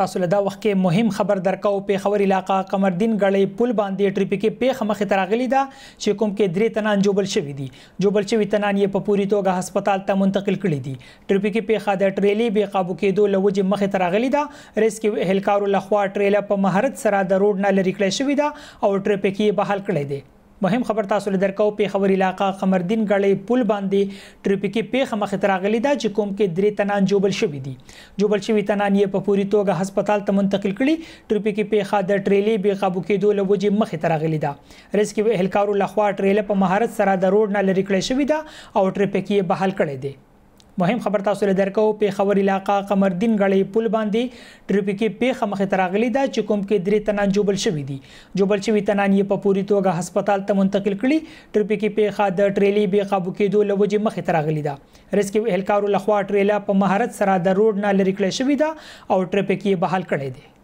تاسو له دا وخت کې مهم خبر درکاو په خبر علاقہ قمردین غړې پل باندې ټریفیکي پیخ مخه تراغلی دا چې کوم کې درې تنان جوبل شوی دي جوبل شوی تنان یې په پوری توګه هسپتال ته منتقل کړی دي ټریفیکي پیخه د ټریلی به قابو کېدو لوجې مخه تراغلی دا ریسکیو اهلکارو لخوا ټریلا په مهارت سره د روډ نه لری کړی شوی دا او ټریفیکي بحال کړی دی مهم خبر تاسو لدرکو په خبر علاقہ قمردین غړې پل باندې ټریفیکي پیښه مخ ته راغلی دا چې کوم کې درې تنان جوبل شوې دي جوبل شوې تنان یې په پوری توګه هسپتال ته منتقل کړي ټریفیکي پیښه د ټریلې به قابو کېدو لوجه مخ ته راغلی دا رسکي اهلکارو لخوا ټریلې په مهارت سره د روډ نه لری کړې شوې ده او ټریفیکي به حل کړي دي مهم خبر تاسو له درکو په خبر علاقہ قمردین غړې پل باندې ټریفیکي پیښه مخې تراغلي دا چې کوم کې درې تنان جوبل شوې دي جوبل شوې تنان یې په پوری توګه هسپتال ته منتقل کړي ټریفیکي پیښه د ټریلی بې قابو کېدو لوجه مخې تراغلي دا ریسکیو اهلکارو لخوا ټریلا په مهارت سره د روډ نه لری کړې شوې ده او ټریفیک یې بحال کړی دی